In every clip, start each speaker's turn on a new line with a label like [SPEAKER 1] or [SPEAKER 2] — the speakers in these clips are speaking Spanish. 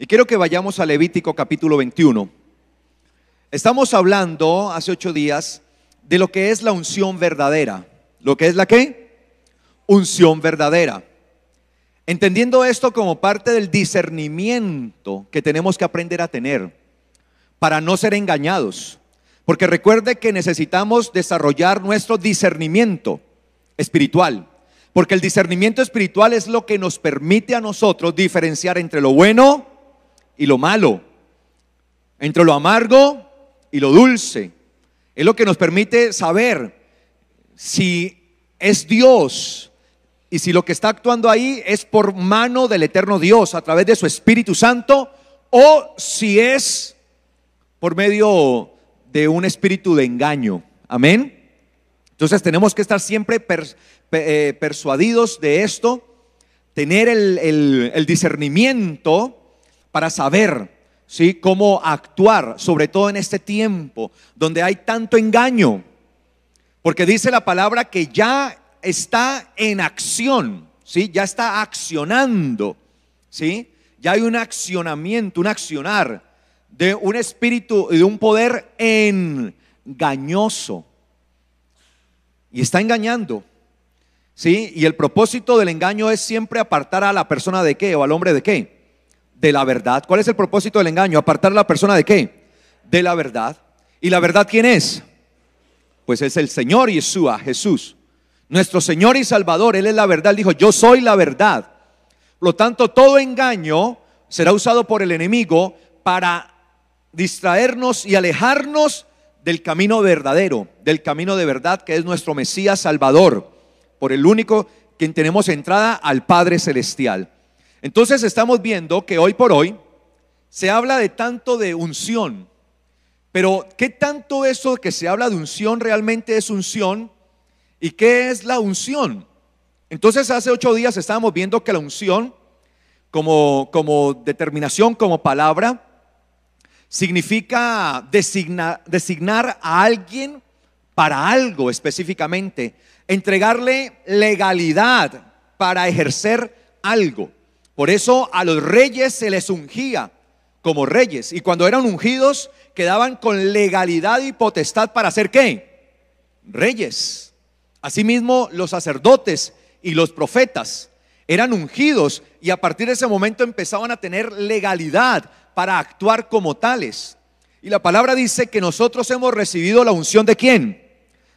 [SPEAKER 1] Y quiero que vayamos a Levítico capítulo 21. Estamos hablando hace ocho días de lo que es la unción verdadera. ¿Lo que es la qué? Unción verdadera. Entendiendo esto como parte del discernimiento que tenemos que aprender a tener para no ser engañados. Porque recuerde que necesitamos desarrollar nuestro discernimiento espiritual. Porque el discernimiento espiritual es lo que nos permite a nosotros diferenciar entre lo bueno y lo malo, entre lo amargo y lo dulce. Es lo que nos permite saber si es Dios y si lo que está actuando ahí es por mano del eterno Dios a través de su Espíritu Santo o si es por medio de un espíritu de engaño. Amén. Entonces tenemos que estar siempre eh, persuadidos de esto, tener el discernimiento para saber ¿sí? cómo actuar, sobre todo en este tiempo donde hay tanto engaño. Porque dice la palabra que ya está en acción, ¿sí? ya está accionando, ¿sí? ya hay un accionamiento, un accionar de un espíritu, de un poder engañoso. Y está engañando. ¿Sí? Y el propósito del engaño es siempre apartar a la persona de qué o al hombre de qué? de la verdad. ¿Cuál es el propósito del engaño? Apartar a la persona de qué? De la verdad. ¿Y la verdad quién es? Pues es el Señor Yeshua, Jesús. Nuestro Señor y Salvador, Él es la verdad. Él dijo, yo soy la verdad. Por lo tanto, todo engaño será usado por el enemigo para distraernos y alejarnos del camino verdadero, del camino de verdad que es nuestro Mesías Salvador, por el único quien tenemos entrada al Padre Celestial. Entonces estamos viendo que hoy por hoy se habla de tanto de unción, pero ¿qué tanto eso que se habla de unción realmente es unción? ¿Y qué es la unción? Entonces hace ocho días estábamos viendo que la unción como, como determinación, como palabra, significa designar a alguien para algo específicamente, entregarle legalidad para ejercer algo. Por eso a los reyes se les ungía como reyes. Y cuando eran ungidos, quedaban con legalidad y potestad para hacer qué? Reyes. Asimismo, los sacerdotes y los profetas eran ungidos y a partir de ese momento empezaban a tener legalidad para actuar como tales. Y la palabra dice que nosotros hemos recibido la unción de quién?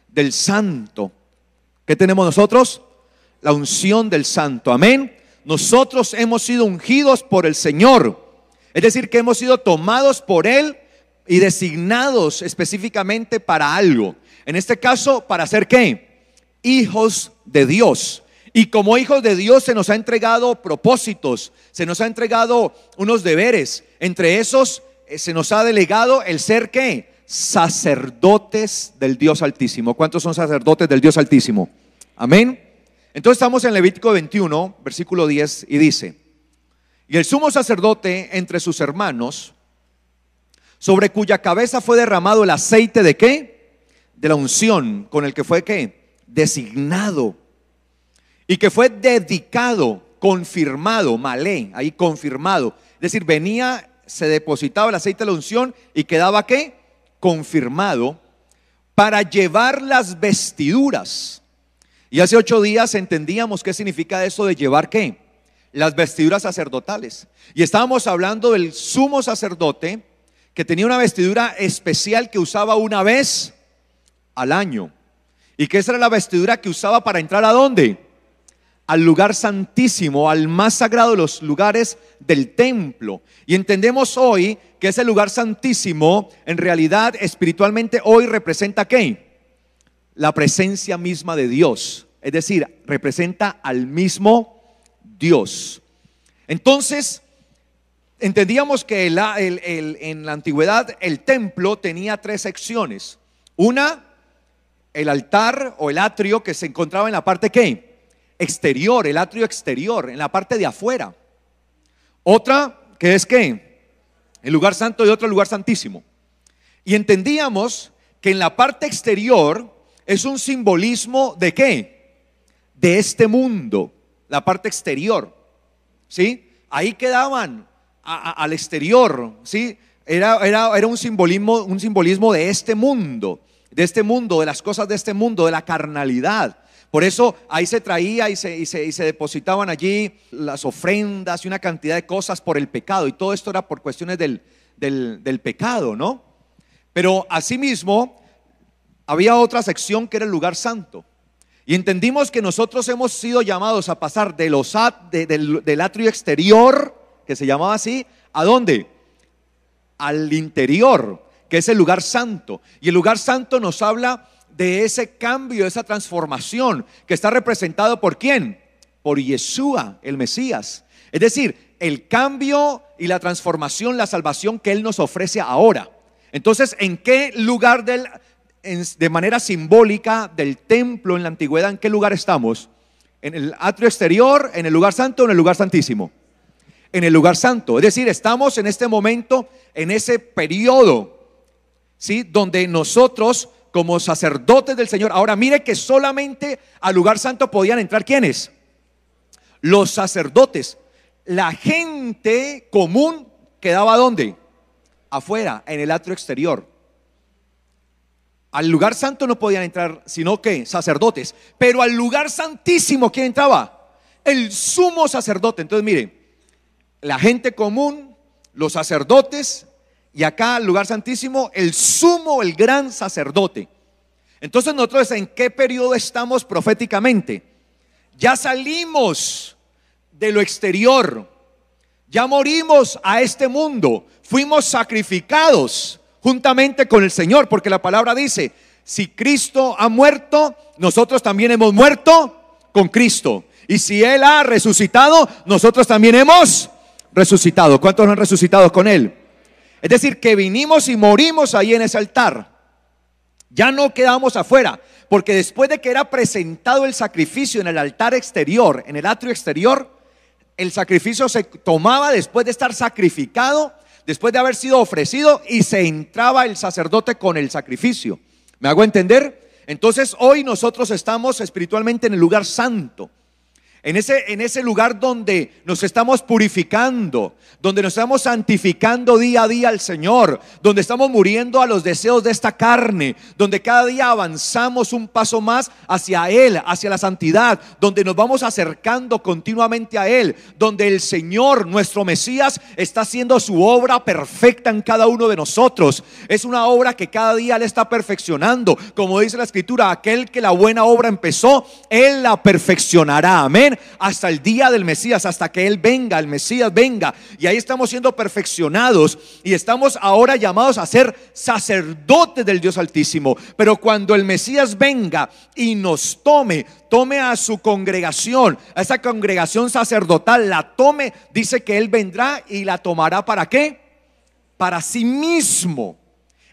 [SPEAKER 1] Del santo. ¿Qué tenemos nosotros? La unción del santo. Amén nosotros hemos sido ungidos por el Señor. Es decir, que hemos sido tomados por Él y designados específicamente para algo. En este caso, ¿para ser qué? Hijos de Dios. Y como hijos de Dios se nos ha entregado propósitos, se nos ha entregado unos deberes. Entre esos eh, se nos ha delegado el ser qué? Sacerdotes del Dios Altísimo. ¿Cuántos son sacerdotes del Dios Altísimo? Amén. Entonces estamos en Levítico 21, versículo 10, y dice, y el sumo sacerdote entre sus hermanos, sobre cuya cabeza fue derramado el aceite de qué? De la unción, con el que fue qué? Designado. Y que fue dedicado, confirmado, malé, ahí confirmado. Es decir, venía, se depositaba el aceite de la unción y quedaba qué? Confirmado para llevar las vestiduras y hace ocho días entendíamos qué significa eso de llevar qué? Las vestiduras sacerdotales. Y estábamos hablando del sumo sacerdote que tenía una vestidura especial que usaba una vez al año. Y que esa era la vestidura que usaba para entrar a dónde? Al lugar santísimo, al más sagrado de los lugares del templo. Y entendemos hoy que ese lugar santísimo, en realidad, espiritualmente, hoy representa qué? la presencia misma de Dios. Es decir, representa al mismo Dios. Entonces, entendíamos que en la antigüedad el templo tenía tres secciones. Una, el altar o el atrio que se encontraba en la parte qué exterior, el atrio exterior, en la parte de afuera. Otra, que es qué el lugar santo y otro lugar santísimo. Y entendíamos que en la parte exterior es un simbolismo de qué? De este mundo, la parte exterior. ¿Sí? Ahí quedaban al exterior, ¿sí? Era, era, un, simbolismo, un simbolismo de este mundo, de este mundo, de las cosas de este mundo, de la carnalidad. Por eso ahí se traía y se, y, se, depositaban allí las ofrendas y una cantidad de cosas por el pecado. Y todo esto era por cuestiones del, del, del pecado, ¿no? Pero asimismo, había otra sección que era el lugar santo. Y entendimos que nosotros hemos sido llamados a pasar de los del, atrio exterior, que se llamaba así, ¿a dónde? Al interior, que es el lugar santo. Y el lugar santo nos habla de ese cambio, de esa transformación que está representado por quién? Por Yeshua, el Mesías. Es decir, el cambio y la transformación, la salvación que Él nos ofrece ahora. Entonces, ¿en qué lugar del, de manera simbólica del templo en la antigüedad, ¿en qué lugar estamos? ¿En el atrio exterior, en el lugar santo o en el lugar santísimo? En el lugar santo. Es decir, estamos en este momento, en ese periodo, ¿sí? Donde nosotros como sacerdotes del Señor, ahora mire que solamente al lugar santo podían entrar ¿Quiénes? Los sacerdotes. La gente común quedaba dónde? Afuera, en el atrio exterior. Al lugar santo no podían entrar, sino que sacerdotes. Pero al lugar santísimo, ¿quién entraba? El sumo sacerdote. Entonces, mire, la gente común, los sacerdotes, y acá al lugar santísimo, el sumo, el gran sacerdote. Entonces, nosotros, ¿en qué periodo estamos proféticamente? Ya salimos de lo exterior, ya morimos a este mundo, fuimos sacrificados juntamente con el Señor, porque la palabra dice, si Cristo ha muerto, nosotros también hemos muerto con Cristo. Y si Él ha resucitado, nosotros también hemos resucitado. ¿Cuántos han resucitado con Él? Es decir, que vinimos y morimos ahí en ese altar. Ya no quedamos afuera, porque después de que era presentado el sacrificio en el altar exterior, en el atrio exterior, el sacrificio se tomaba después de estar sacrificado después de haber sido ofrecido y se entraba el sacerdote con el sacrificio. ¿Me hago entender? Entonces hoy nosotros estamos espiritualmente en el lugar santo. En ese, lugar donde nos estamos purificando, donde nos estamos santificando día a día al Señor, donde estamos muriendo a los deseos de esta carne, donde cada día avanzamos un paso más hacia Él, hacia la santidad, donde nos vamos acercando continuamente a Él, donde el Señor, nuestro Mesías, está haciendo su obra perfecta en cada uno de nosotros. Es una obra que cada día le está perfeccionando. Como dice la Escritura, aquel que la buena obra empezó, Él la perfeccionará. Amén hasta el día del Mesías, hasta que Él venga, el Mesías venga. Y ahí estamos siendo perfeccionados y estamos ahora llamados a ser sacerdotes del Dios Altísimo. Pero cuando el Mesías venga y nos tome, tome a su congregación, a esa congregación sacerdotal, la tome, dice que Él vendrá y la tomará para qué? Para sí mismo.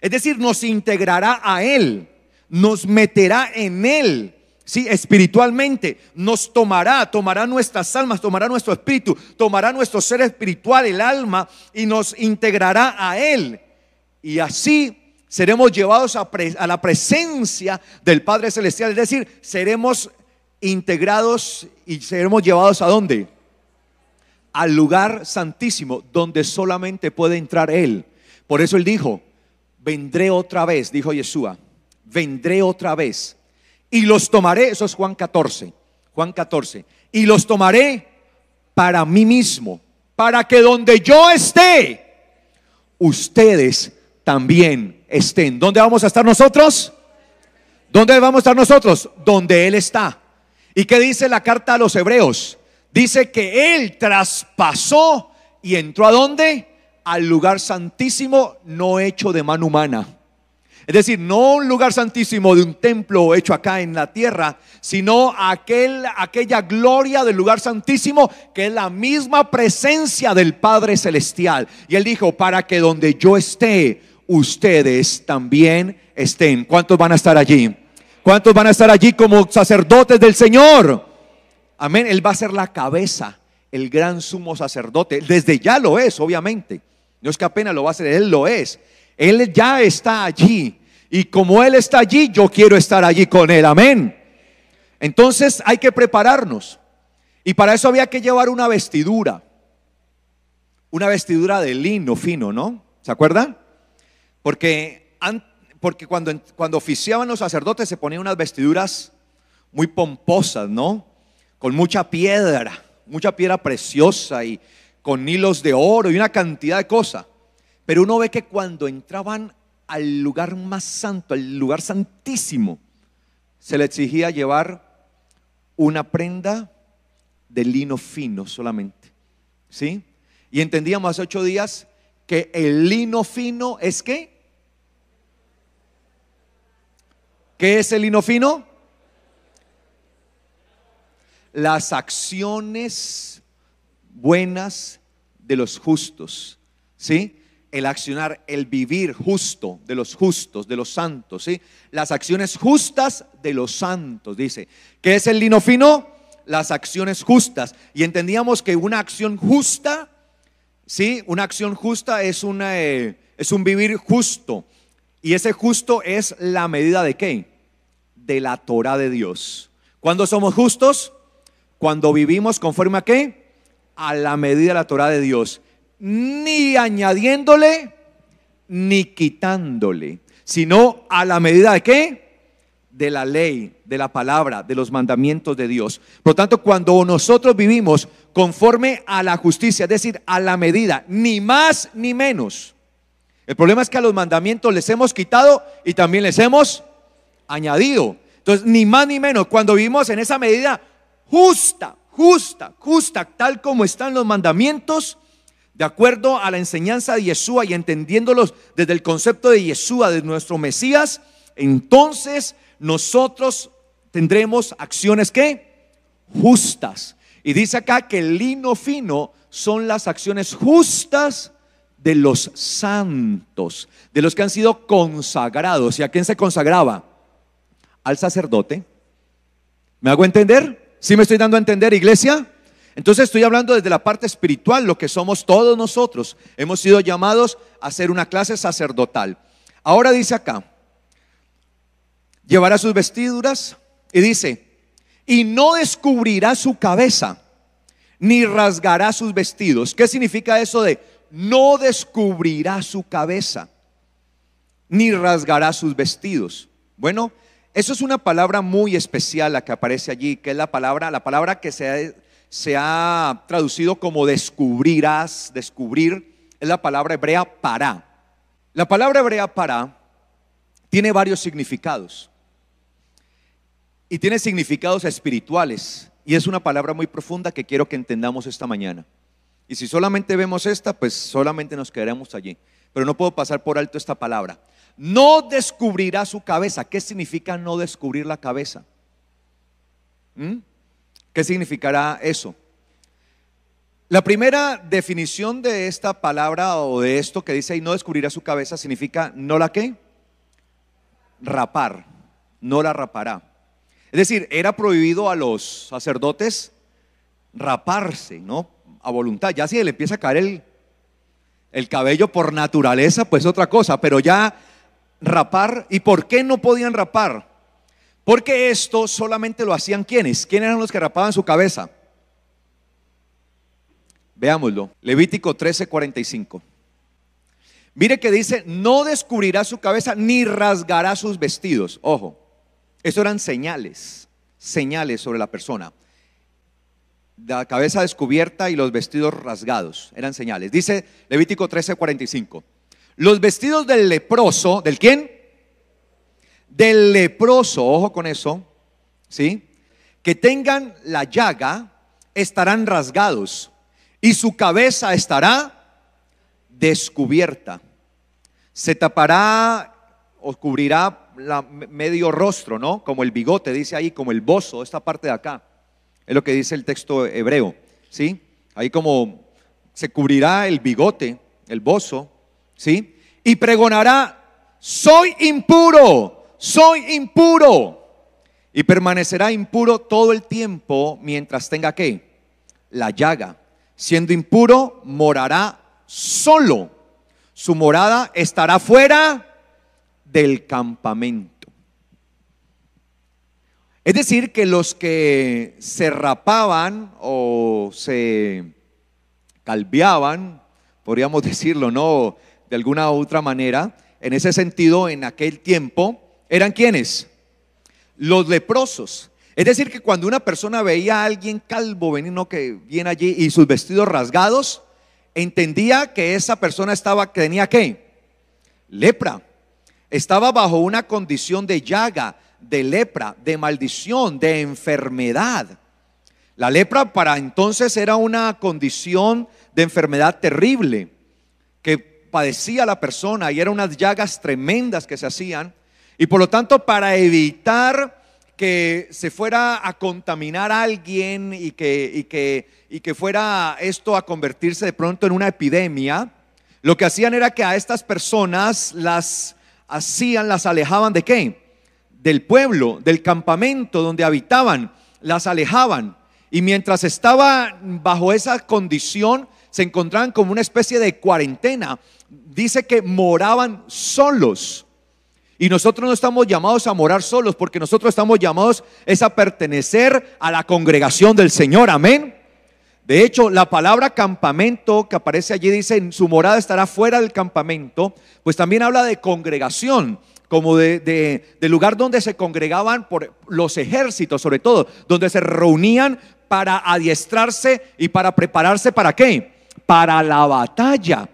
[SPEAKER 1] Es decir, nos integrará a Él, nos meterá en Él Sí, espiritualmente nos tomará, tomará nuestras almas, tomará nuestro espíritu, tomará nuestro ser espiritual, el alma, y nos integrará a Él. Y así seremos llevados a, la presencia del Padre Celestial. Es decir, seremos integrados y seremos llevados a dónde? Al lugar santísimo, donde solamente puede entrar Él. Por eso Él dijo, vendré otra vez, dijo Yeshua, vendré otra vez y los tomaré, eso es Juan 14, Juan 14, y los tomaré para mí mismo, para que donde yo esté, ustedes también estén. ¿Dónde vamos a estar nosotros? ¿Dónde vamos a estar nosotros? Donde Él está. ¿Y qué dice la carta a los hebreos? Dice que Él traspasó y entró a dónde? Al lugar santísimo no hecho de mano humana es decir, no un lugar santísimo de un templo hecho acá en la tierra, sino aquel, aquella gloria del lugar santísimo que es la misma presencia del Padre Celestial. Y él dijo, para que donde yo esté, ustedes también estén. ¿Cuántos van a estar allí? ¿Cuántos van a estar allí como sacerdotes del Señor? Amén. Él va a ser la cabeza, el gran sumo sacerdote. Desde ya lo es, obviamente. No es que apenas lo va a hacer, Él lo es. Él ya está allí y como Él está allí, yo quiero estar allí con Él. Amén. Entonces hay que prepararnos. Y para eso había que llevar una vestidura. Una vestidura de lino fino, ¿no? ¿Se acuerdan? Porque, porque cuando, cuando oficiaban los sacerdotes se ponían unas vestiduras muy pomposas, ¿no? Con mucha piedra, mucha piedra preciosa y con hilos de oro y una cantidad de cosas. Pero uno ve que cuando entraban al lugar más santo, al lugar santísimo, se le exigía llevar una prenda de lino fino solamente. ¿Sí? Y entendíamos hace ocho días que el lino fino es qué? ¿Qué es el lino fino? Las acciones buenas de los justos. ¿Sí? el accionar, el vivir justo de los justos, de los santos, ¿sí? Las acciones justas de los santos, dice. ¿Qué es el lino fino? Las acciones justas. Y entendíamos que una acción justa, ¿sí? Una acción justa es, una, eh, es un vivir justo. Y ese justo es la medida de qué? De la Torah de Dios. ¿Cuándo somos justos? Cuando vivimos conforme a qué? A la medida de la Torah de Dios ni añadiéndole ni quitándole, sino a la medida de qué? De la ley, de la palabra, de los mandamientos de Dios. Por lo tanto, cuando nosotros vivimos conforme a la justicia, es decir, a la medida, ni más ni menos. El problema es que a los mandamientos les hemos quitado y también les hemos añadido. Entonces, ni más ni menos, cuando vivimos en esa medida justa, justa, justa, tal como están los mandamientos, de acuerdo a la enseñanza de Yeshua y entendiéndolos desde el concepto de Yeshua, de nuestro Mesías, entonces nosotros tendremos acciones que justas. Y dice acá que el lino fino son las acciones justas de los santos, de los que han sido consagrados. ¿Y a quién se consagraba? Al sacerdote. ¿Me hago entender? ¿Sí me estoy dando a entender, iglesia? Entonces estoy hablando desde la parte espiritual, lo que somos todos nosotros. Hemos sido llamados a ser una clase sacerdotal. Ahora dice acá, llevará sus vestiduras y dice, y no descubrirá su cabeza, ni rasgará sus vestidos. ¿Qué significa eso de no descubrirá su cabeza, ni rasgará sus vestidos? Bueno, eso es una palabra muy especial la que aparece allí, que es la palabra, la palabra que se se ha traducido como descubrirás, descubrir, es la palabra hebrea para. La palabra hebrea para tiene varios significados y tiene significados espirituales y es una palabra muy profunda que quiero que entendamos esta mañana. Y si solamente vemos esta, pues solamente nos quedaremos allí. Pero no puedo pasar por alto esta palabra. No descubrirá su cabeza. ¿Qué significa no descubrir la cabeza? ¿Mm? ¿Qué significará eso? La primera definición de esta palabra o de esto que dice y no descubrirá su cabeza significa no la qué? Rapar, no la rapará. Es decir, era prohibido a los sacerdotes raparse, ¿no? A voluntad. Ya si le empieza a caer el, el cabello por naturaleza, pues otra cosa, pero ya rapar. ¿Y por qué no podían rapar? Porque esto solamente lo hacían quienes. ¿Quiénes eran los que rapaban su cabeza? Veámoslo. Levítico 13:45. Mire que dice, no descubrirá su cabeza ni rasgará sus vestidos. Ojo, eso eran señales, señales sobre la persona. La cabeza descubierta y los vestidos rasgados, eran señales. Dice Levítico 13:45. Los vestidos del leproso, ¿del quién? del leproso, ojo con eso, ¿sí? Que tengan la llaga estarán rasgados y su cabeza estará descubierta. Se tapará o cubrirá la medio rostro, ¿no? Como el bigote, dice ahí, como el bozo, esta parte de acá. Es lo que dice el texto hebreo, ¿sí? Ahí como se cubrirá el bigote, el bozo, ¿sí? Y pregonará, soy impuro, soy impuro. Y permanecerá impuro todo el tiempo mientras tenga que la llaga. Siendo impuro, morará solo. Su morada estará fuera del campamento. Es decir, que los que se rapaban o se calviaban, podríamos decirlo, ¿no? De alguna u otra manera, en ese sentido, en aquel tiempo, eran quienes? Los leprosos. Es decir, que cuando una persona veía a alguien calvo venido que viene allí y sus vestidos rasgados, entendía que esa persona estaba, tenía qué? Lepra. Estaba bajo una condición de llaga, de lepra, de maldición, de enfermedad. La lepra para entonces era una condición de enfermedad terrible que padecía la persona y eran unas llagas tremendas que se hacían y por lo tanto, para evitar que se fuera a contaminar a alguien y que, que, y que fuera esto a convertirse de pronto en una epidemia, lo que hacían era que a estas personas las hacían, las alejaban de qué? Del pueblo, del campamento donde habitaban, las alejaban. Y mientras estaba bajo esa condición, se encontraban como una especie de cuarentena. Dice que moraban solos. Y nosotros no estamos llamados a morar solos, porque nosotros estamos llamados es a pertenecer a la congregación del Señor. Amén. De hecho, la palabra campamento que aparece allí dice, su morada estará fuera del campamento, pues también habla de congregación como de, lugar donde se congregaban por los ejércitos, sobre todo, donde se reunían para adiestrarse y para prepararse para qué? Para la batalla.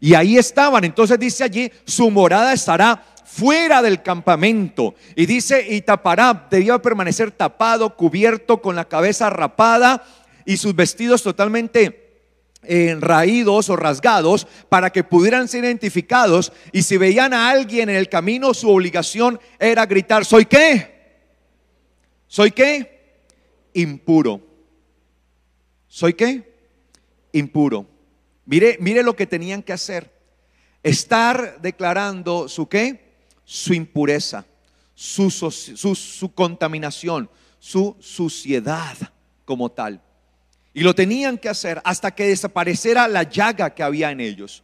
[SPEAKER 1] Y ahí estaban. Entonces dice allí, su morada estará fuera del campamento. Y dice, y tapará, debía permanecer tapado, cubierto, con la cabeza rapada y sus vestidos totalmente enraídos o rasgados para que pudieran ser identificados y si veían a alguien en el camino su obligación era gritar, ¿soy qué? ¿Soy qué? Impuro. ¿Soy qué? Impuro. Mire, mire lo que tenían que hacer. Estar declarando su qué? su impureza, su, su, contaminación, su suciedad como tal. Y lo tenían que hacer hasta que desapareciera la llaga que había en ellos.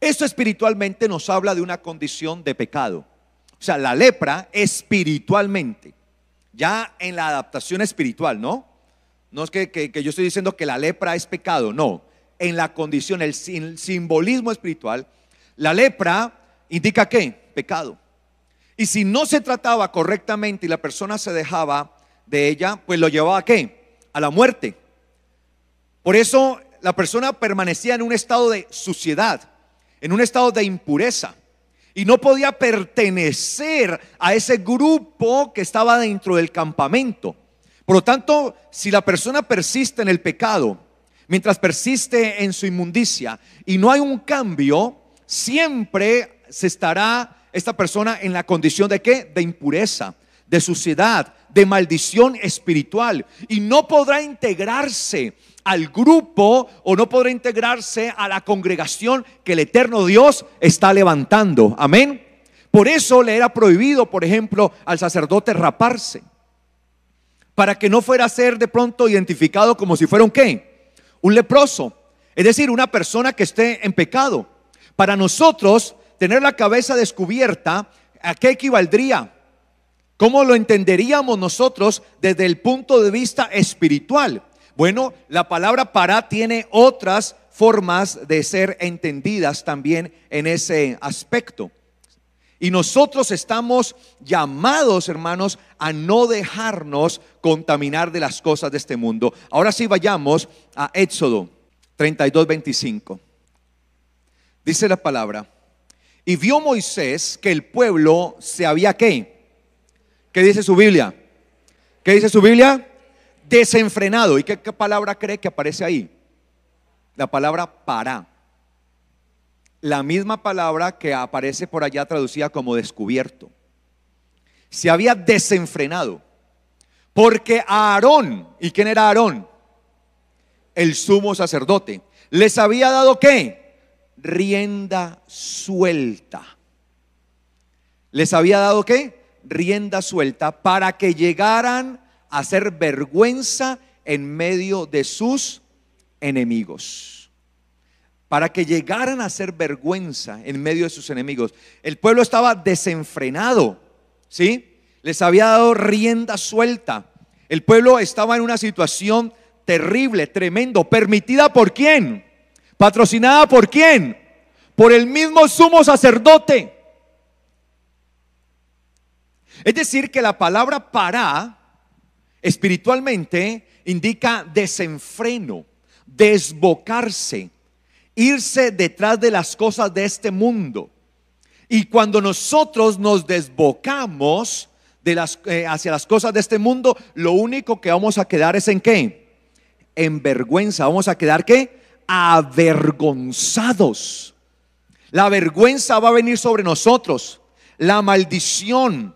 [SPEAKER 1] Esto espiritualmente nos habla de una condición de pecado. O sea, la lepra espiritualmente, ya en la adaptación espiritual, ¿no? No es que, yo estoy diciendo que la lepra es pecado, no. En la condición, el, simbolismo espiritual, la lepra indica que Pecado. Y si no se trataba correctamente y la persona se dejaba de ella, pues lo llevaba a qué? A la muerte. Por eso la persona permanecía en un estado de suciedad, en un estado de impureza. Y no podía pertenecer a ese grupo que estaba dentro del campamento. Por lo tanto, si la persona persiste en el pecado, mientras persiste en su inmundicia y no hay un cambio, siempre se estará esta persona en la condición de qué? De impureza, de suciedad, de maldición espiritual. Y no podrá integrarse al grupo o no podrá integrarse a la congregación que el eterno Dios está levantando. Amén. Por eso le era prohibido, por ejemplo, al sacerdote raparse. Para que no fuera a ser de pronto identificado como si fuera un qué? Un leproso. Es decir, una persona que esté en pecado. Para nosotros, tener la cabeza descubierta, ¿a qué equivaldría? ¿Cómo lo entenderíamos nosotros desde el punto de vista espiritual? Bueno, la palabra para tiene otras formas de ser entendidas también en ese aspecto. Y nosotros estamos llamados, hermanos, a no dejarnos contaminar de las cosas de este mundo. Ahora sí vayamos a Éxodo 32, 25. Dice la palabra. Y vio Moisés que el pueblo se había qué? ¿Qué dice su Biblia? ¿Qué dice su Biblia? Desenfrenado. ¿Y qué, palabra cree que aparece ahí? La palabra para. La misma palabra que aparece por allá traducida como descubierto. Se había desenfrenado. Porque Aarón, ¿y quién era Aarón? El sumo sacerdote. ¿Les había dado qué? rienda suelta. ¿Les había dado qué? Rienda suelta para que llegaran a hacer vergüenza en medio de sus enemigos. Para que llegaran a hacer vergüenza en medio de sus enemigos. El pueblo estaba desenfrenado, ¿sí? Les había dado rienda suelta. El pueblo estaba en una situación terrible, tremendo, permitida por quién? ¿Patrocinada por quién? Por el mismo sumo sacerdote. Es decir, que la palabra para espiritualmente indica desenfreno, desbocarse, irse detrás de las cosas de este mundo. Y cuando nosotros nos desbocamos de las, eh, hacia las cosas de este mundo, lo único que vamos a quedar es en qué? En vergüenza. Vamos a quedar qué? avergonzados. La vergüenza va a venir sobre nosotros. La maldición.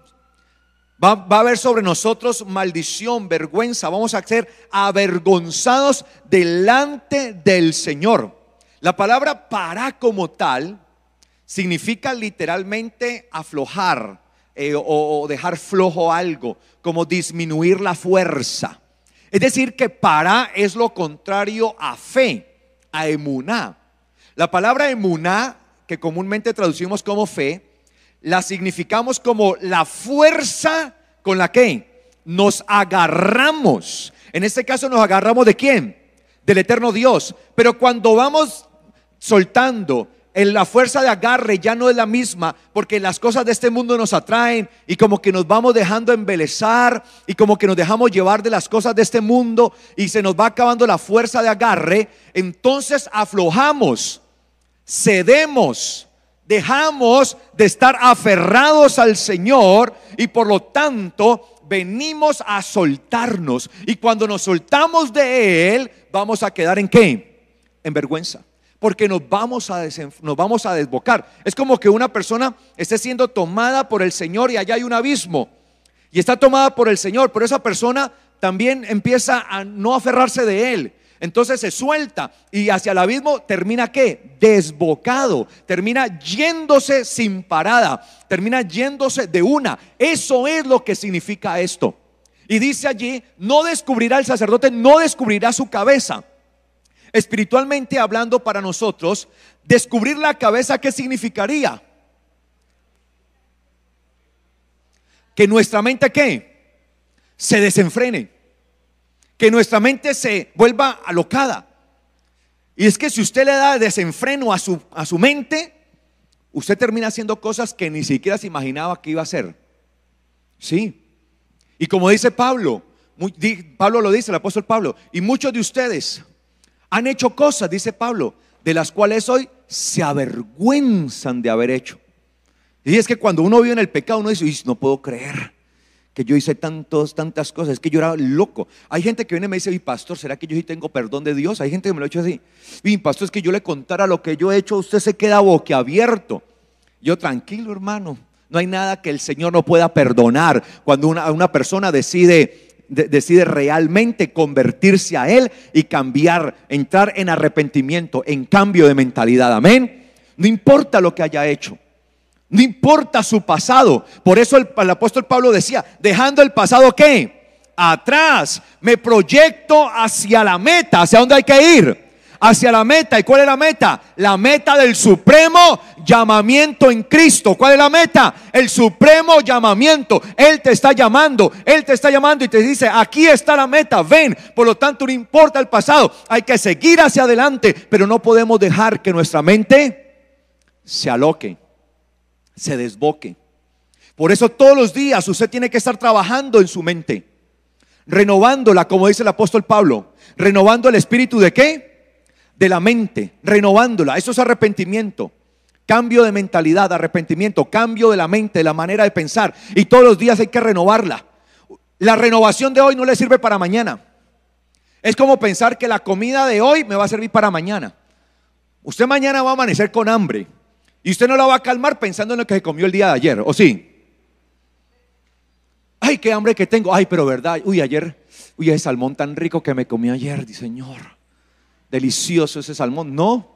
[SPEAKER 1] Va, a haber sobre nosotros maldición, vergüenza. Vamos a ser avergonzados delante del Señor. La palabra para como tal significa literalmente aflojar eh, o dejar flojo algo, como disminuir la fuerza. Es decir, que para es lo contrario a fe a La palabra emuná, que comúnmente traducimos como fe, la significamos como la fuerza con la que nos agarramos. En este caso nos agarramos de quién? Del eterno Dios. Pero cuando vamos soltando la fuerza de agarre ya no es la misma porque las cosas de este mundo nos atraen y como que nos vamos dejando embelezar y como que nos dejamos llevar de las cosas de este mundo y se nos va acabando la fuerza de agarre, entonces aflojamos, cedemos, dejamos de estar aferrados al Señor y por lo tanto venimos a soltarnos y cuando nos soltamos de Él vamos a quedar en qué? En vergüenza porque nos vamos, a nos vamos a desbocar. Es como que una persona esté siendo tomada por el Señor y allá hay un abismo. Y está tomada por el Señor, pero esa persona también empieza a no aferrarse de Él. Entonces se suelta y hacia el abismo termina qué? Desbocado, termina yéndose sin parada, termina yéndose de una. Eso es lo que significa esto. Y dice allí, no descubrirá el sacerdote, no descubrirá su cabeza espiritualmente hablando para nosotros, descubrir la cabeza, ¿qué significaría? Que nuestra mente, ¿qué? Se desenfrene. Que nuestra mente se vuelva alocada. Y es que si usted le da desenfreno a su, a su mente, usted termina haciendo cosas que ni siquiera se imaginaba que iba a hacer. Sí. Y como dice Pablo, Pablo lo dice, el apóstol Pablo, y muchos de ustedes han hecho cosas, dice Pablo, de las cuales hoy se avergüenzan de haber hecho. Y es que cuando uno vive en el pecado, uno dice, no puedo creer que yo hice tantos, tantas cosas, es que yo era loco. Hay gente que viene y me dice, mi pastor, ¿será que yo sí tengo perdón de Dios? Hay gente que me lo ha hecho así. Mi pastor, es que yo le contara lo que yo he hecho, usted se queda boquiabierto. Yo tranquilo, hermano, no hay nada que el Señor no pueda perdonar. Cuando una, una persona decide decide realmente convertirse a Él y cambiar, entrar en arrepentimiento, en cambio de mentalidad. Amén. No importa lo que haya hecho. No importa su pasado. Por eso el, apóstol Pablo decía, dejando el pasado qué? Atrás. Me proyecto hacia la meta, hacia donde hay que ir hacia la meta. ¿Y cuál es la meta? La meta del supremo llamamiento en Cristo. ¿Cuál es la meta? El supremo llamamiento. Él te está llamando, Él te está llamando y te dice, aquí está la meta, ven. Por lo tanto, no importa el pasado, hay que seguir hacia adelante, pero no podemos dejar que nuestra mente se aloque, se desboque. Por eso todos los días usted tiene que estar trabajando en su mente, renovándola, como dice el apóstol Pablo, renovando el espíritu de qué? de la mente, renovándola. Eso es arrepentimiento. Cambio de mentalidad, arrepentimiento, cambio de la mente, de la manera de pensar. Y todos los días hay que renovarla. La renovación de hoy no le sirve para mañana. Es como pensar que la comida de hoy me va a servir para mañana. Usted mañana va a amanecer con hambre. Y usted no la va a calmar pensando en lo que se comió el día de ayer, ¿o sí? Ay, qué hambre que tengo. Ay, pero verdad. Uy, ayer, uy, ese salmón tan rico que me comí ayer, dice Señor delicioso ese salmón. No.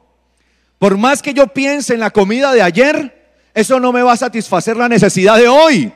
[SPEAKER 1] Por más que yo piense en la comida de ayer, eso no me va a satisfacer la necesidad de hoy.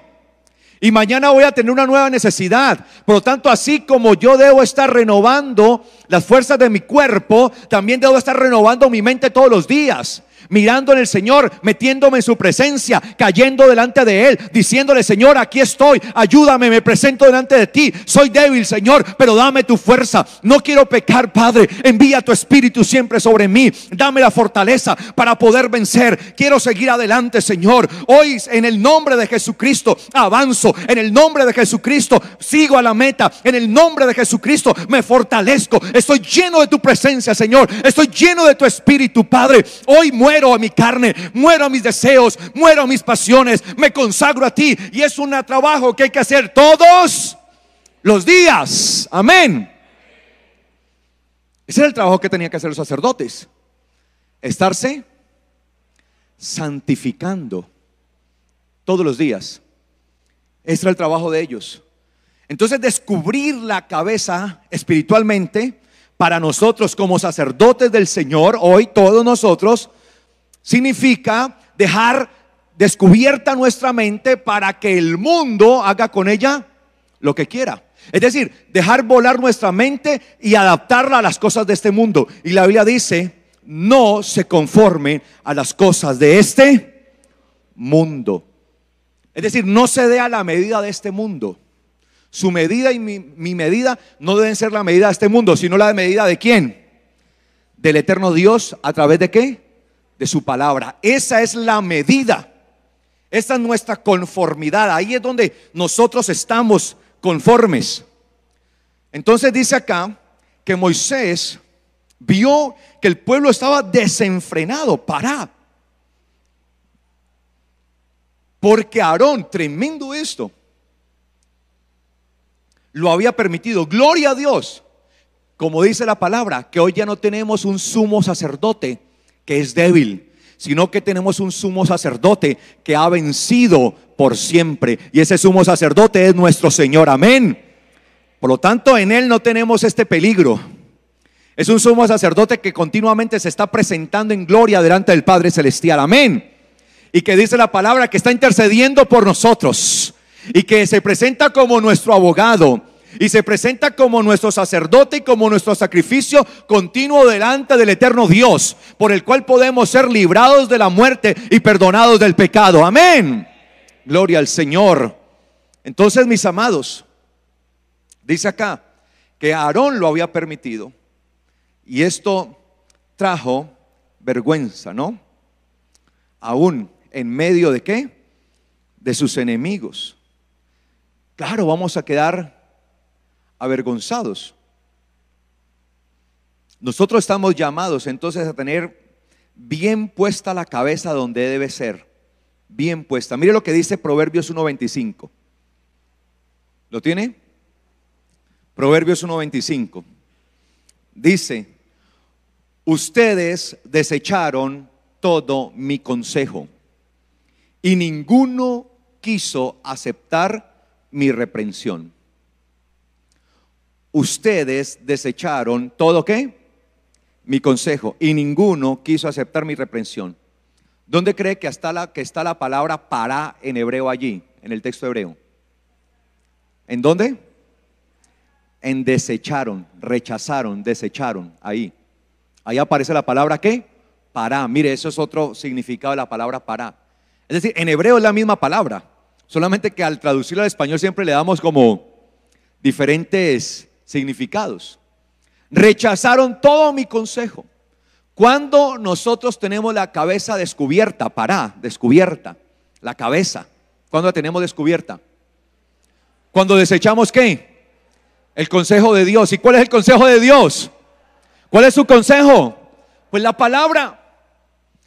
[SPEAKER 1] Y mañana voy a tener una nueva necesidad. Por lo tanto, así como yo debo estar renovando las fuerzas de mi cuerpo, también debo estar renovando mi mente todos los días mirando en el Señor, metiéndome en su presencia, cayendo delante de Él, diciéndole, Señor, aquí estoy, ayúdame, me presento delante de ti, soy débil, Señor, pero dame tu fuerza, no quiero pecar, Padre, envía tu Espíritu siempre sobre mí, dame la fortaleza para poder vencer, quiero seguir adelante, Señor, hoy en el nombre de Jesucristo avanzo, en el nombre de Jesucristo sigo a la meta, en el nombre de Jesucristo me fortalezco, estoy lleno de tu presencia, Señor, estoy lleno de tu Espíritu, Padre, hoy muero a mi carne, muero a mis deseos, muero a mis pasiones, me consagro a ti. Y es un trabajo que hay que hacer todos los días. Amén. Ese era el trabajo que tenían que hacer los sacerdotes. Estarse santificando todos los días. Ese era el trabajo de ellos. Entonces descubrir la cabeza espiritualmente para nosotros como sacerdotes del Señor, hoy todos nosotros, significa dejar descubierta nuestra mente para que el mundo haga con ella lo que quiera. Es decir, dejar volar nuestra mente y adaptarla a las cosas de este mundo. Y la Biblia dice, no se conforme a las cosas de este mundo. Es decir, no se dé a la medida de este mundo. Su medida y mi, mi, medida no deben ser la medida de este mundo, sino la medida de quién? Del eterno Dios a través de qué? de su palabra. Esa es la medida. Esa es nuestra conformidad. Ahí es donde nosotros estamos conformes. Entonces dice acá que Moisés vio que el pueblo estaba desenfrenado. Pará. Porque Aarón, tremendo esto, lo había permitido. Gloria a Dios. Como dice la palabra, que hoy ya no tenemos un sumo sacerdote que es débil, sino que tenemos un sumo sacerdote que ha vencido por siempre. Y ese sumo sacerdote es nuestro Señor. Amén. Por lo tanto, en Él no tenemos este peligro. Es un sumo sacerdote que continuamente se está presentando en gloria delante del Padre Celestial. Amén. Y que dice la palabra que está intercediendo por nosotros. Y que se presenta como nuestro abogado y se presenta como nuestro sacerdote y como nuestro sacrificio continuo delante del eterno Dios, por el cual podemos ser librados de la muerte y perdonados del pecado. Amén. Gloria al Señor. Entonces, mis amados, dice acá que Aarón lo había permitido y esto trajo vergüenza, ¿no? Aún en medio de qué? De sus enemigos. Claro, vamos a quedar avergonzados. Nosotros estamos llamados entonces a tener bien puesta la cabeza donde debe ser, bien puesta. Mire lo que dice Proverbios 1.25. ¿Lo tiene? Proverbios 1.25. Dice, ustedes desecharon todo mi consejo y ninguno quiso aceptar mi reprensión ustedes desecharon todo qué? Mi consejo, y ninguno quiso aceptar mi reprensión. ¿Dónde cree que está la, que está la palabra para en hebreo allí, en el texto hebreo? ¿En dónde? En desecharon, rechazaron, desecharon, ahí. Ahí aparece la palabra qué? Para. Mire, eso es otro significado de la palabra para. Es decir, en hebreo es la misma palabra, solamente que al traducirla al español siempre le damos como diferentes significados. Rechazaron todo mi consejo. Cuando nosotros tenemos la cabeza descubierta, para, descubierta, la cabeza, cuando la tenemos descubierta, cuando desechamos qué? El consejo de Dios. ¿Y cuál es el consejo de Dios? ¿Cuál es su consejo? Pues la palabra.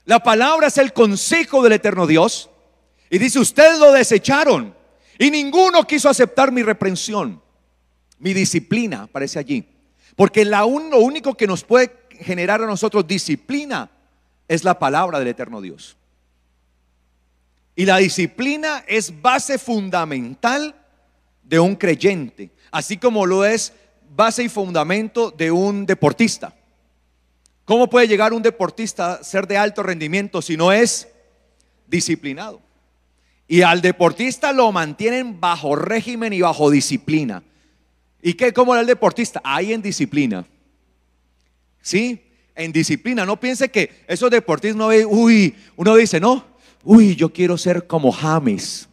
[SPEAKER 1] La palabra es el consejo del eterno Dios. Y dice, ustedes lo desecharon y ninguno quiso aceptar mi reprensión. Mi disciplina aparece allí. Porque la lo único que nos puede generar a nosotros disciplina es la palabra del eterno Dios. Y la disciplina es base fundamental de un creyente, así como lo es base y fundamento de un deportista. ¿Cómo puede llegar un deportista a ser de alto rendimiento si no es disciplinado? Y al deportista lo mantienen bajo régimen y bajo disciplina. ¿Y qué? ¿Cómo era el deportista? Ahí en disciplina. ¿Sí? En disciplina. No piense que esos deportistas no ve, uy, uno dice, no, uy, yo quiero ser como James.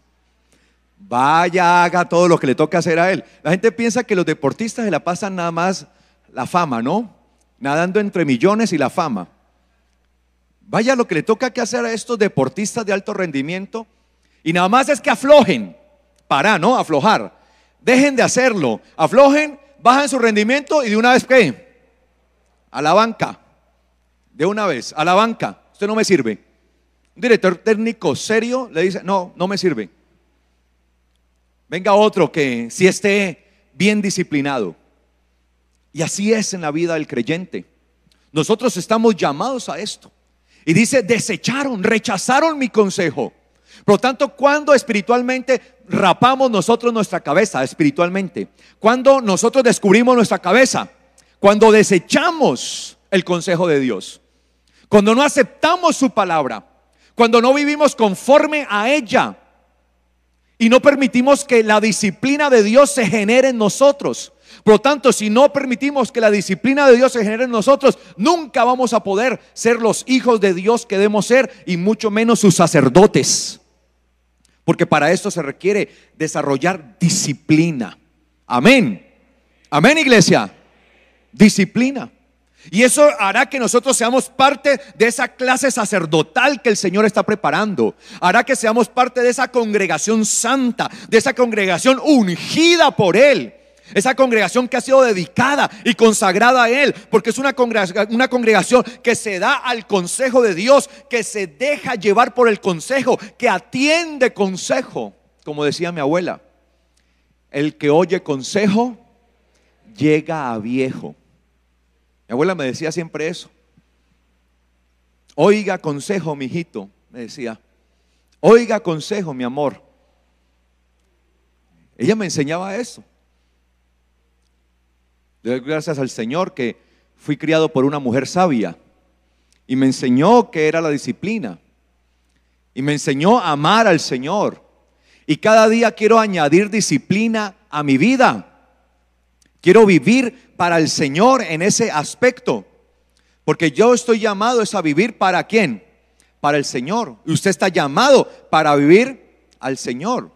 [SPEAKER 1] Vaya, haga todo lo que le toca hacer a él. La gente piensa que los deportistas se la pasan nada más la fama, ¿no? Nadando entre millones y la fama. Vaya lo que le toca que hacer a estos deportistas de alto rendimiento. Y nada más es que aflojen. Para, ¿no? Aflojar. Dejen de hacerlo. Aflojen, bajen su rendimiento y de una vez qué? A la banca. De una vez, a la banca. Usted no me sirve. Un director técnico serio le dice, no, no me sirve. Venga otro que si esté bien disciplinado. Y así es en la vida del creyente. Nosotros estamos llamados a esto. Y dice, desecharon, rechazaron mi consejo. Por lo tanto, cuando espiritualmente rapamos nosotros nuestra cabeza, espiritualmente, cuando nosotros descubrimos nuestra cabeza, cuando desechamos el consejo de Dios, cuando no aceptamos su palabra, cuando no vivimos conforme a ella y no permitimos que la disciplina de Dios se genere en nosotros. Por lo tanto, si no permitimos que la disciplina de Dios se genere en nosotros, nunca vamos a poder ser los hijos de Dios que debemos ser y mucho menos sus sacerdotes. Porque para esto se requiere desarrollar disciplina. Amén. Amén, iglesia. Disciplina. Y eso hará que nosotros seamos parte de esa clase sacerdotal que el Señor está preparando. Hará que seamos parte de esa congregación santa, de esa congregación ungida por Él esa congregación que ha sido dedicada y consagrada a Él, porque es una congregación, que se da al consejo de Dios, que se deja llevar por el consejo, que atiende consejo. Como decía mi abuela, el que oye consejo llega a viejo. Mi abuela me decía siempre eso. Oiga consejo, hijito. me decía. Oiga consejo, mi amor. Ella me enseñaba eso gracias al Señor que fui criado por una mujer sabia y me enseñó que era la disciplina y me enseñó a amar al Señor. Y cada día quiero añadir disciplina a mi vida. Quiero vivir para el Señor en ese aspecto. Porque yo estoy llamado es a vivir para quién? Para el Señor. Y usted está llamado para vivir al Señor.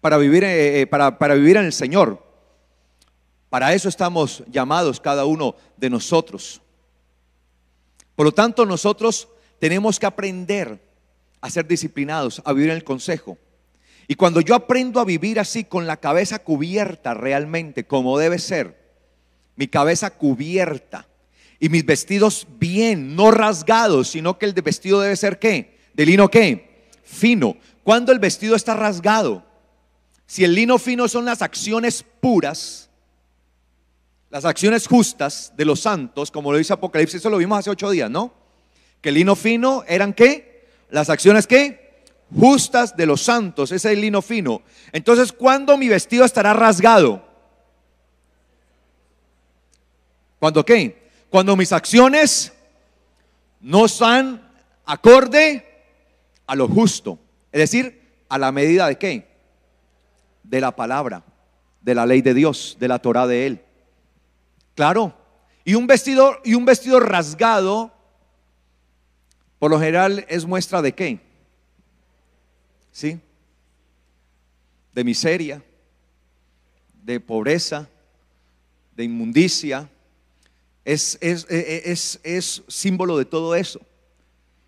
[SPEAKER 1] Para vivir, eh, eh, para, para vivir en el Señor. Para eso estamos llamados cada uno de nosotros. Por lo tanto, nosotros tenemos que aprender a ser disciplinados, a vivir en el consejo. Y cuando yo aprendo a vivir así, con la cabeza cubierta realmente, como debe ser, mi cabeza cubierta y mis vestidos bien, no rasgados, sino que el de vestido debe ser qué? ¿De lino qué? Fino. cuando el vestido está rasgado? Si el lino fino son las acciones puras, las acciones justas de los santos, como lo dice Apocalipsis, eso lo vimos hace ocho días, ¿no? Que el lino fino eran qué? Las acciones qué? Justas de los santos, ese es el lino fino. Entonces, ¿cuándo mi vestido estará rasgado? ¿Cuándo qué? Cuando mis acciones no están acorde a lo justo, es decir, a la medida de qué? De la palabra, de la ley de Dios, de la Torah de Él. Claro. Y un vestido y un vestido rasgado por lo general es muestra de qué? ¿Sí? De miseria, de pobreza, de inmundicia. Es, es, e, e, símbolo de todo eso.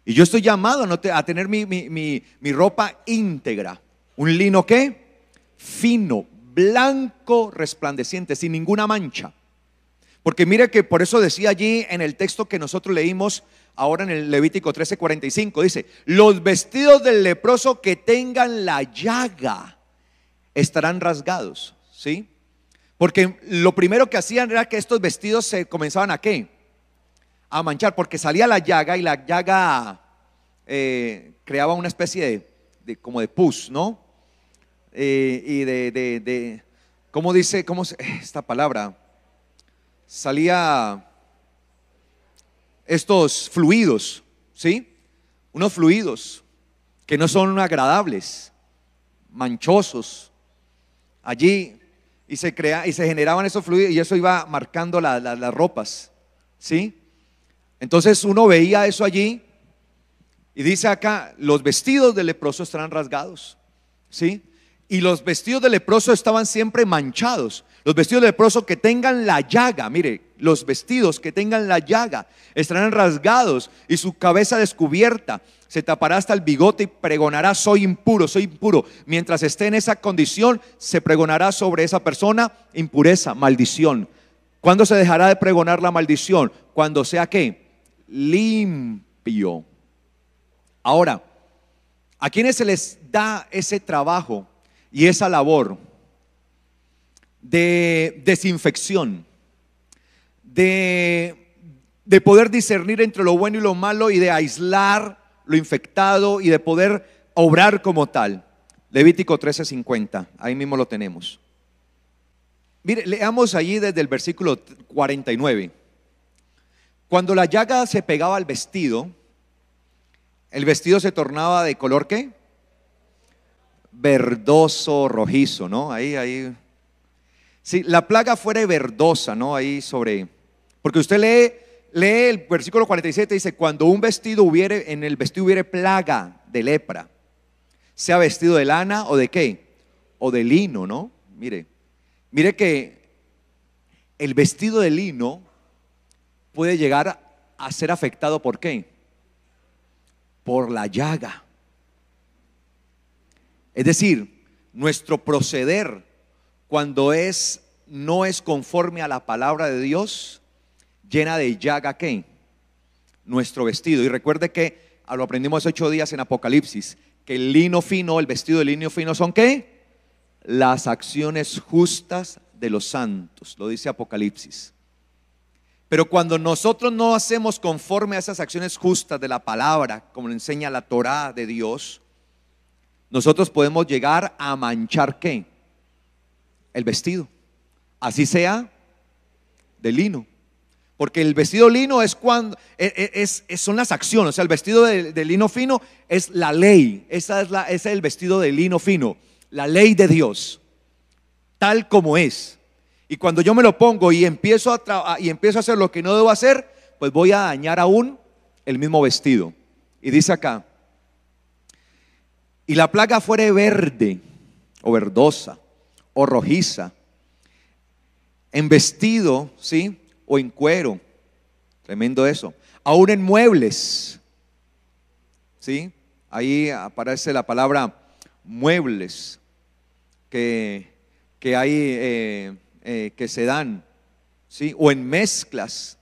[SPEAKER 1] Y yo estoy llamado a, a tener mi, mi ropa íntegra. ¿Un lino qué? Fino, blanco, resplandeciente, sin ninguna mancha. Porque mira que por eso decía allí en el texto que nosotros leímos ahora en el Levítico 13:45, dice, los vestidos del leproso que tengan la llaga estarán rasgados, ¿sí? Porque lo primero que hacían era que estos vestidos se comenzaban a qué? A manchar, porque salía la llaga y la llaga eh, creaba una especie de, como de pus, ¿no? Eh, y de, de, de, ¿cómo dice, cómo esta palabra? salía estos fluidos, ¿sí? Unos fluidos que no son agradables, manchosos, allí, y se, crea, y se generaban esos fluidos, y eso iba marcando las ropas, ¿sí? Entonces uno veía eso allí, y dice acá, los vestidos del leproso estarán rasgados, ¿sí? Y los vestidos del leproso estaban siempre manchados. Los vestidos leprosos que tengan la llaga, mire, los vestidos que tengan la llaga estarán rasgados y su cabeza descubierta. Se tapará hasta el bigote y pregonará, soy impuro, soy impuro. Mientras esté en esa condición, se pregonará sobre esa persona impureza, maldición. ¿Cuándo se dejará de pregonar la maldición? Cuando sea que limpio. Ahora, ¿a quienes se les da ese trabajo y esa labor? de desinfección, de, poder discernir entre lo bueno y lo malo y de aislar lo infectado y de poder obrar como tal. Levítico 13:50, ahí mismo lo tenemos. Mire, leamos allí desde el versículo 49. Cuando la llaga se pegaba al vestido, el vestido se tornaba de color qué? Verdoso, rojizo, ¿no? Ahí, ahí si la plaga fuera verdosa, ¿no? Ahí sobre... Porque usted lee, lee el versículo 47, dice, cuando un vestido hubiere, en el vestido hubiere plaga de lepra, sea vestido de lana o de qué, o de lino, ¿no? Mire, mire que el vestido de lino puede llegar a ser afectado por qué? Por la llaga. Es decir, nuestro proceder cuando es no es conforme a la palabra de Dios, llena de llaga ¿qué? nuestro vestido. Y recuerde que ah, lo aprendimos hace ocho días en Apocalipsis, que el lino fino, el vestido de lino fino son qué? Las acciones justas de los santos, lo dice Apocalipsis. Pero cuando nosotros no hacemos conforme a esas acciones justas de la palabra, como lo enseña la Torá de Dios, nosotros podemos llegar a manchar qué? el vestido, así sea de lino. Porque el vestido lino es cuando, e, e, es, son las acciones, o sea, el vestido de, lino fino es la ley, Esa es la, ese es el vestido de lino fino, la ley de Dios, tal como es. Y cuando yo me lo pongo y empiezo a, y empiezo a hacer lo que no debo hacer, pues voy a dañar aún el mismo vestido. Y dice acá, y la plaga fuere verde o verdosa, o rojiza, en vestido, ¿sí? O en cuero. Tremendo eso. Aún en muebles, ¿sí? Ahí aparece la palabra muebles que, hay, eh, eh, que se dan, ¿sí? O en mezclas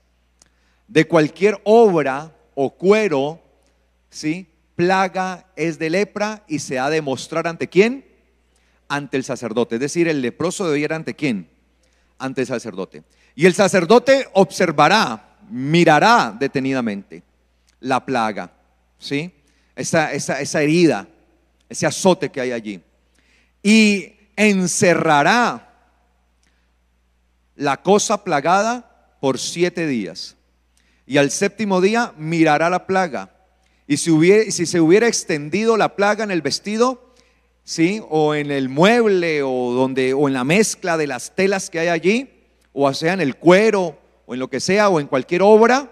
[SPEAKER 1] de cualquier obra o cuero, ¿sí? Plaga es de lepra y se ha de mostrar ante quién? ante el sacerdote. Es decir, el leproso debía ir ante quién? Ante el sacerdote. Y el sacerdote observará, mirará detenidamente la plaga, ¿sí? Esa, esa, esa herida, ese azote que hay allí. Y encerrará la cosa plagada por siete días. Y al séptimo día mirará la plaga. Y si, hubiera, si se hubiera extendido la plaga en el vestido, o en el mueble o, donde, o en la mezcla de las telas que hay allí, o sea en el cuero, o en lo que sea, o en cualquier obra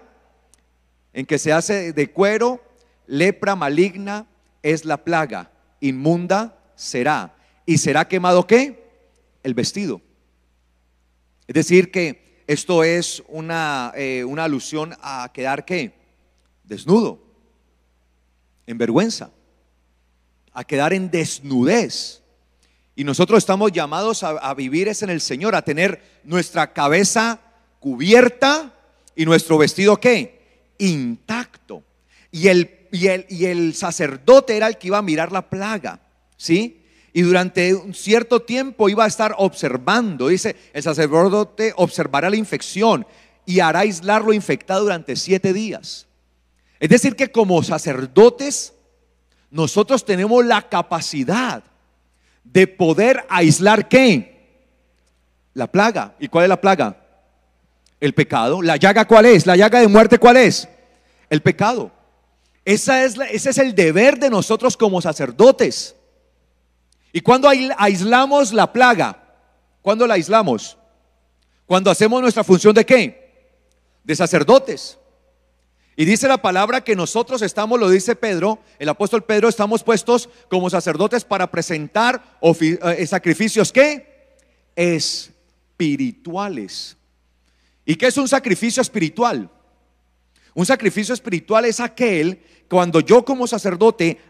[SPEAKER 1] en que se hace de cuero, lepra maligna es la plaga, inmunda será. ¿Y será quemado qué? El vestido. Es decir, que esto es una, eh, una alusión a quedar qué? Desnudo, en vergüenza a quedar en desnudez. Y nosotros estamos llamados a, vivir en el Señor, a tener nuestra cabeza cubierta y nuestro vestido qué? Intacto. Y el, y el sacerdote era el que iba a mirar la plaga, ¿sí? Y durante un cierto tiempo iba a estar observando, dice, el sacerdote observará la infección y hará aislar lo infectado durante siete días. Es decir, que como sacerdotes nosotros tenemos la capacidad de poder aislar qué? La plaga. ¿Y cuál es la plaga? El pecado. ¿La llaga cuál es? ¿La llaga de muerte cuál es? El pecado. Esa es ese es el deber de nosotros como sacerdotes. ¿Y cuando aislamos la plaga? ¿Cuándo la aislamos? Cuando hacemos nuestra función de qué? De sacerdotes. Y dice la palabra que nosotros estamos, lo dice Pedro, el apóstol Pedro, estamos puestos como sacerdotes para presentar eh, sacrificios que espirituales. ¿Y qué es un sacrificio espiritual? Un sacrificio espiritual es aquel cuando yo como sacerdote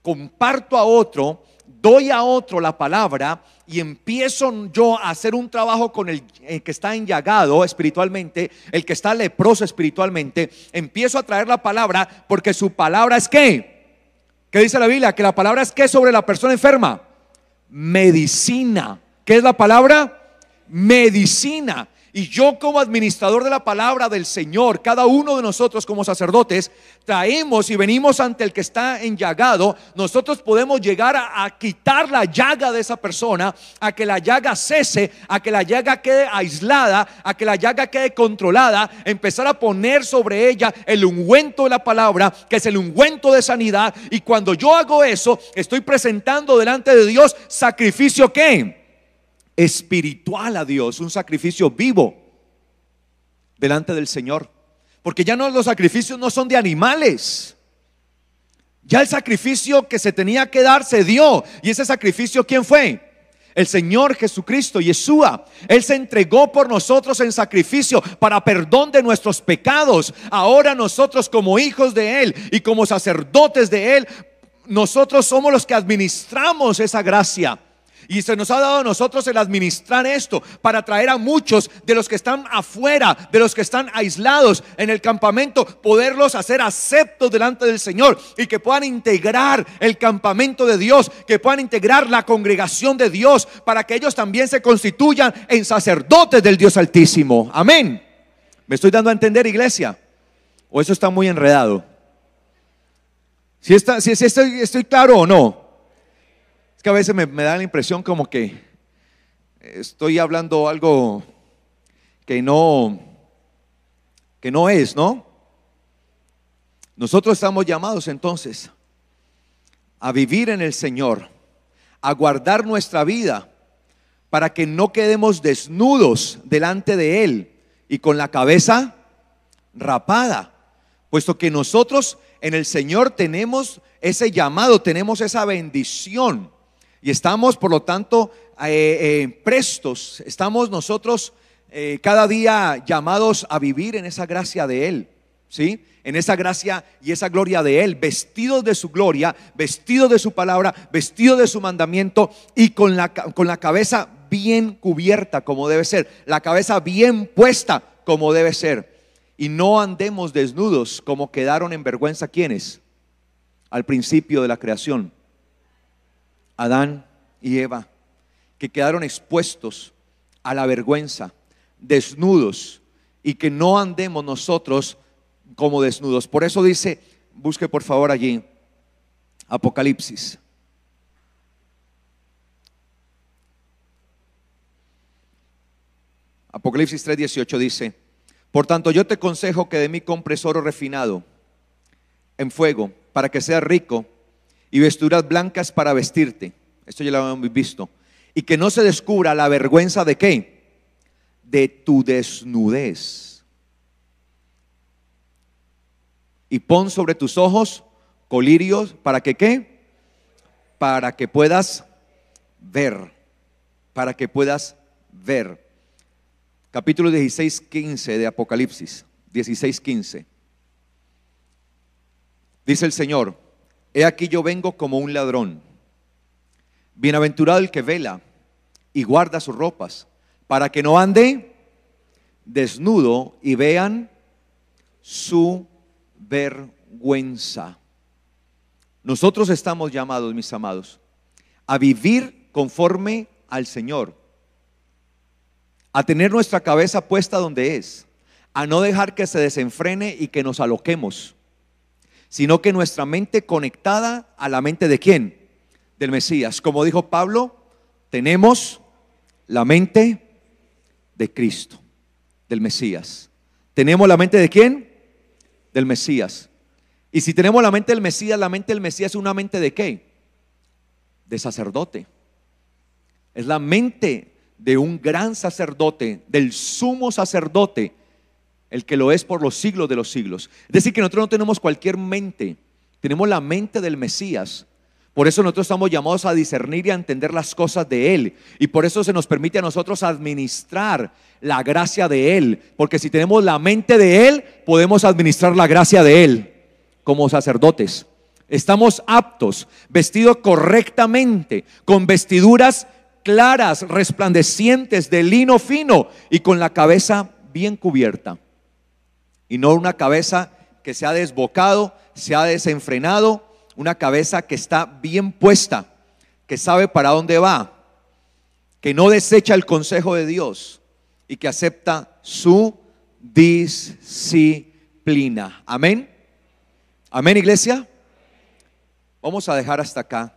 [SPEAKER 1] comparto a otro doy a otro la palabra y empiezo yo a hacer un trabajo con el, eh, que está enllagado espiritualmente, el que está leproso espiritualmente, empiezo a traer la palabra porque su palabra es qué? ¿Qué dice la Biblia? Que la palabra es qué sobre la persona enferma? Medicina. ¿Qué es la palabra? Medicina. Y yo como administrador de la palabra del Señor, cada uno de nosotros como sacerdotes, traemos y venimos ante el que está en llagado. nosotros podemos llegar a, quitar la llaga de esa persona, a que la llaga cese, a que la llaga quede aislada, a que la llaga quede controlada, empezar a poner sobre ella el ungüento de la palabra, que es el ungüento de sanidad. Y cuando yo hago eso, estoy presentando delante de Dios sacrificio que espiritual a Dios, un sacrificio vivo delante del Señor. Porque ya no los sacrificios no son de animales. Ya el sacrificio que se tenía que dar se dio. ¿Y ese sacrificio quién fue? El Señor Jesucristo, Yeshua, Él se entregó por nosotros en sacrificio para perdón de nuestros pecados. Ahora nosotros como hijos de Él y como sacerdotes de Él, nosotros somos los que administramos esa gracia. Y se nos ha dado a nosotros el administrar esto para traer a muchos de los que están afuera, de los que están aislados en el campamento, poderlos hacer aceptos delante del Señor y que puedan integrar el campamento de Dios, que puedan integrar la congregación de Dios para que ellos también se constituyan en sacerdotes del Dios Altísimo. Amén. ¿Me estoy dando a entender, iglesia? ¿O eso está muy enredado? Si, está, estoy claro o no a veces me, da la impresión como que estoy hablando algo que no, que no es, ¿no? Nosotros estamos llamados entonces a vivir en el Señor, a guardar nuestra vida para que no quedemos desnudos delante de Él y con la cabeza rapada, puesto que nosotros en el Señor tenemos ese llamado, tenemos esa bendición y estamos, por lo tanto, eh, eh, prestos, estamos nosotros eh, cada día llamados a vivir en esa gracia de Él. ¿Sí? En esa gracia y esa gloria de Él, vestidos de su gloria, vestidos de su palabra, vestidos de su mandamiento y con la, con la cabeza bien cubierta como debe ser, la cabeza bien puesta como debe ser. Y no andemos desnudos como quedaron en vergüenza quienes al principio de la creación. Adán y Eva, que quedaron expuestos a la vergüenza, desnudos, y que no andemos nosotros como desnudos. Por eso dice, busque por favor allí, Apocalipsis. Apocalipsis 3:18 dice, por tanto yo te aconsejo que de mí compres oro refinado en fuego, para que seas rico y vesturas blancas para vestirte. Esto ya lo habíamos visto. Y que no se descubra la vergüenza de qué? De tu desnudez. Y pon sobre tus ojos colirios para que qué? Para que puedas ver. Para que puedas ver. Capítulo 16, 15 de Apocalipsis. 16, 15. Dice el Señor. He aquí yo vengo como un ladrón. Bienaventurado el que vela y guarda sus ropas, para que no ande desnudo y vean su vergüenza. Nosotros estamos llamados, mis amados, a vivir conforme al Señor, a tener nuestra cabeza puesta donde es, a no dejar que se desenfrene y que nos aloquemos sino que nuestra mente conectada a la mente de quién? Del Mesías. Como dijo Pablo, tenemos la mente de Cristo, del Mesías. ¿Tenemos la mente de quién? Del Mesías. Y si tenemos la mente del Mesías, la mente del Mesías es una mente de qué? De sacerdote. Es la mente de un gran sacerdote, del sumo sacerdote el que lo es por los siglos de los siglos. Es decir, que nosotros no tenemos cualquier mente, tenemos la mente del Mesías. Por eso nosotros estamos llamados a discernir y a entender las cosas de Él. Y por eso se nos permite a nosotros administrar la gracia de Él. Porque si tenemos la mente de Él, podemos administrar la gracia de Él como sacerdotes. Estamos aptos, vestidos correctamente, con vestiduras claras, resplandecientes, de lino fino y con la cabeza bien cubierta y no una cabeza que se ha desbocado, se ha desenfrenado, una cabeza que está bien puesta, que sabe para dónde va, que no desecha el consejo de Dios y que acepta su disciplina. Amén. Amén, iglesia. Vamos a dejar hasta acá.